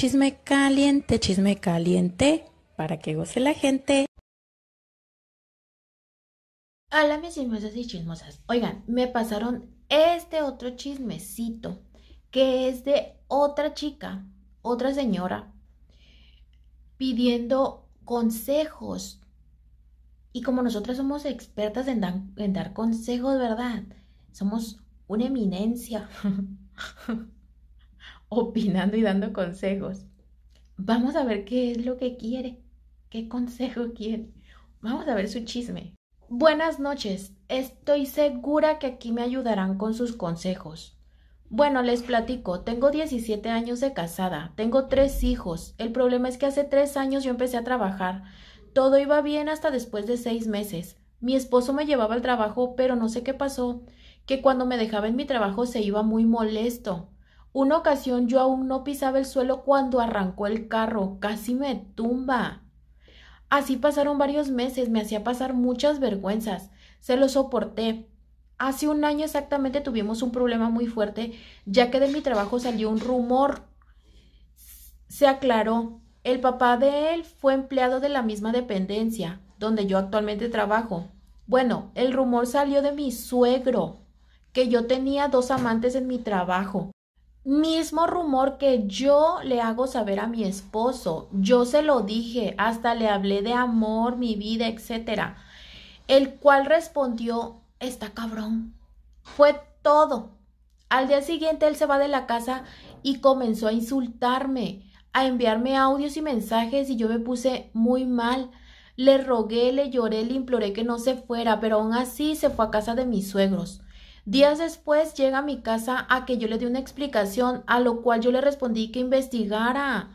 Chisme caliente, chisme caliente, para que goce la gente. Hola mis chismosas y chismosas. Oigan, me pasaron este otro chismecito que es de otra chica, otra señora, pidiendo consejos. Y como nosotras somos expertas en, en dar consejos, ¿verdad? Somos una eminencia. opinando y dando consejos. Vamos a ver qué es lo que quiere, qué consejo quiere. Vamos a ver su chisme. Buenas noches, estoy segura que aquí me ayudarán con sus consejos. Bueno, les platico, tengo 17 años de casada, tengo tres hijos. El problema es que hace tres años yo empecé a trabajar. Todo iba bien hasta después de seis meses. Mi esposo me llevaba al trabajo, pero no sé qué pasó, que cuando me dejaba en mi trabajo se iba muy molesto. Una ocasión yo aún no pisaba el suelo cuando arrancó el carro, casi me tumba. Así pasaron varios meses, me hacía pasar muchas vergüenzas, se lo soporté. Hace un año exactamente tuvimos un problema muy fuerte, ya que de mi trabajo salió un rumor. Se aclaró, el papá de él fue empleado de la misma dependencia, donde yo actualmente trabajo. Bueno, el rumor salió de mi suegro, que yo tenía dos amantes en mi trabajo mismo rumor que yo le hago saber a mi esposo. Yo se lo dije, hasta le hablé de amor, mi vida, etcétera. El cual respondió, está cabrón. Fue todo. Al día siguiente él se va de la casa y comenzó a insultarme, a enviarme audios y mensajes y yo me puse muy mal. Le rogué, le lloré, le imploré que no se fuera, pero aún así se fue a casa de mis suegros. Días después llega a mi casa a que yo le di una explicación, a lo cual yo le respondí que investigara,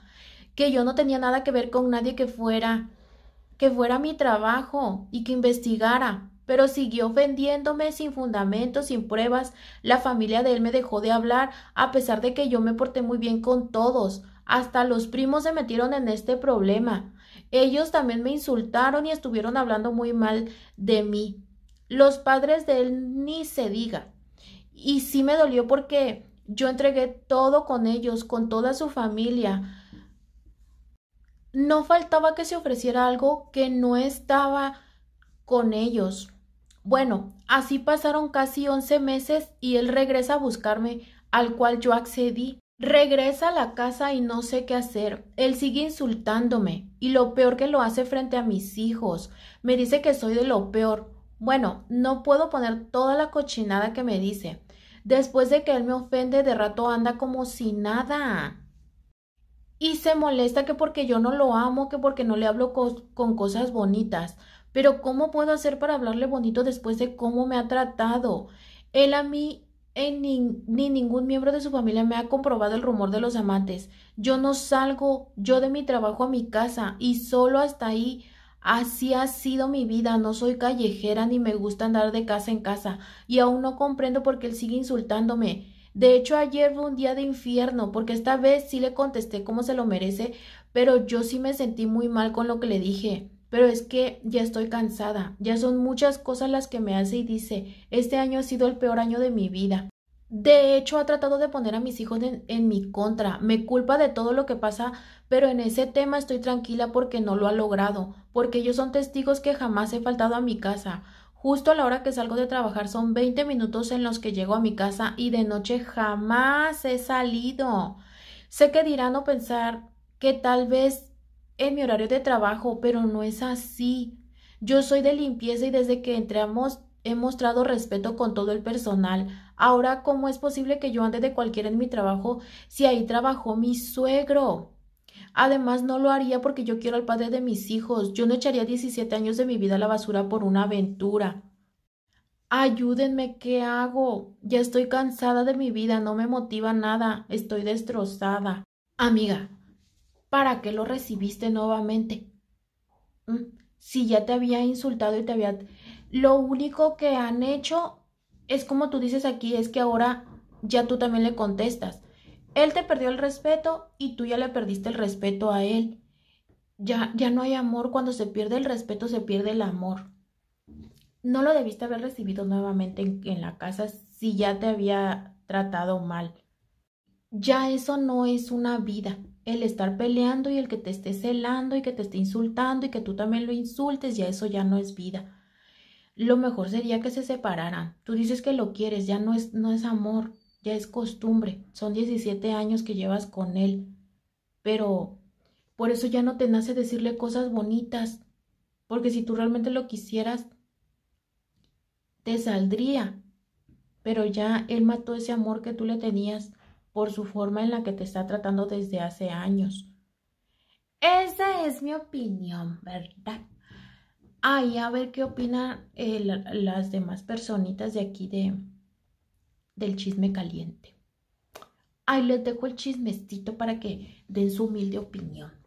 que yo no tenía nada que ver con nadie que fuera, que fuera mi trabajo y que investigara. Pero siguió ofendiéndome sin fundamentos, sin pruebas. La familia de él me dejó de hablar, a pesar de que yo me porté muy bien con todos. Hasta los primos se metieron en este problema. Ellos también me insultaron y estuvieron hablando muy mal de mí. Los padres de él ni se diga. Y sí me dolió porque yo entregué todo con ellos, con toda su familia. No faltaba que se ofreciera algo que no estaba con ellos. Bueno, así pasaron casi 11 meses y él regresa a buscarme, al cual yo accedí. Regresa a la casa y no sé qué hacer. Él sigue insultándome y lo peor que lo hace frente a mis hijos. Me dice que soy de lo peor, bueno, no puedo poner toda la cochinada que me dice. Después de que él me ofende, de rato anda como si nada. Y se molesta que porque yo no lo amo, que porque no le hablo con cosas bonitas. Pero ¿cómo puedo hacer para hablarle bonito después de cómo me ha tratado? Él a mí ni, ni ningún miembro de su familia me ha comprobado el rumor de los amantes. Yo no salgo yo de mi trabajo a mi casa y solo hasta ahí Así ha sido mi vida, no soy callejera ni me gusta andar de casa en casa, y aún no comprendo por qué él sigue insultándome. De hecho, ayer fue un día de infierno, porque esta vez sí le contesté como se lo merece, pero yo sí me sentí muy mal con lo que le dije. Pero es que ya estoy cansada, ya son muchas cosas las que me hace y dice, este año ha sido el peor año de mi vida. De hecho, ha tratado de poner a mis hijos en, mi contra. Me culpa de todo lo que pasa, pero en ese tema estoy tranquila porque no lo ha logrado, porque ellos son testigos que jamás he faltado a mi casa. Justo a la hora que salgo de trabajar son 20 minutos en los que llego a mi casa y de noche jamás he salido. Sé que dirán o pensar que tal vez en mi horario de trabajo, pero no es así. Yo soy de limpieza y desde que entramos He mostrado respeto con todo el personal. Ahora, ¿cómo es posible que yo ande de cualquiera en mi trabajo si ahí trabajó mi suegro? Además, no lo haría porque yo quiero al padre de mis hijos. Yo no echaría 17 años de mi vida a la basura por una aventura. Ayúdenme, ¿qué hago? Ya estoy cansada de mi vida, no me motiva nada, estoy destrozada. Amiga, ¿para qué lo recibiste nuevamente? Mm, si ya te había insultado y te había lo único que han hecho es como tú dices aquí, es que ahora ya tú también le contestas. Él te perdió el respeto y tú ya le perdiste el respeto a él. Ya, ya no hay amor. Cuando se pierde el respeto, se pierde el amor. No lo debiste haber recibido nuevamente en, en la casa si ya te había tratado mal. Ya eso no es una vida. El estar peleando y el que te esté celando y que te esté insultando y que tú también lo insultes, ya eso ya no es vida lo mejor sería que se separaran. Tú dices que lo quieres, ya no es, no es amor, ya es costumbre. Son 17 años que llevas con él. Pero por eso ya no te nace decirle cosas bonitas, porque si tú realmente lo quisieras, te saldría. Pero ya él mató ese amor que tú le tenías por su forma en la que te está tratando desde hace años. Esa es mi opinión, ¿verdad? Ahí a ver qué opinan eh, las demás personitas de aquí del chisme caliente. Ahí les dejo el chismecito para que den su humilde opinión.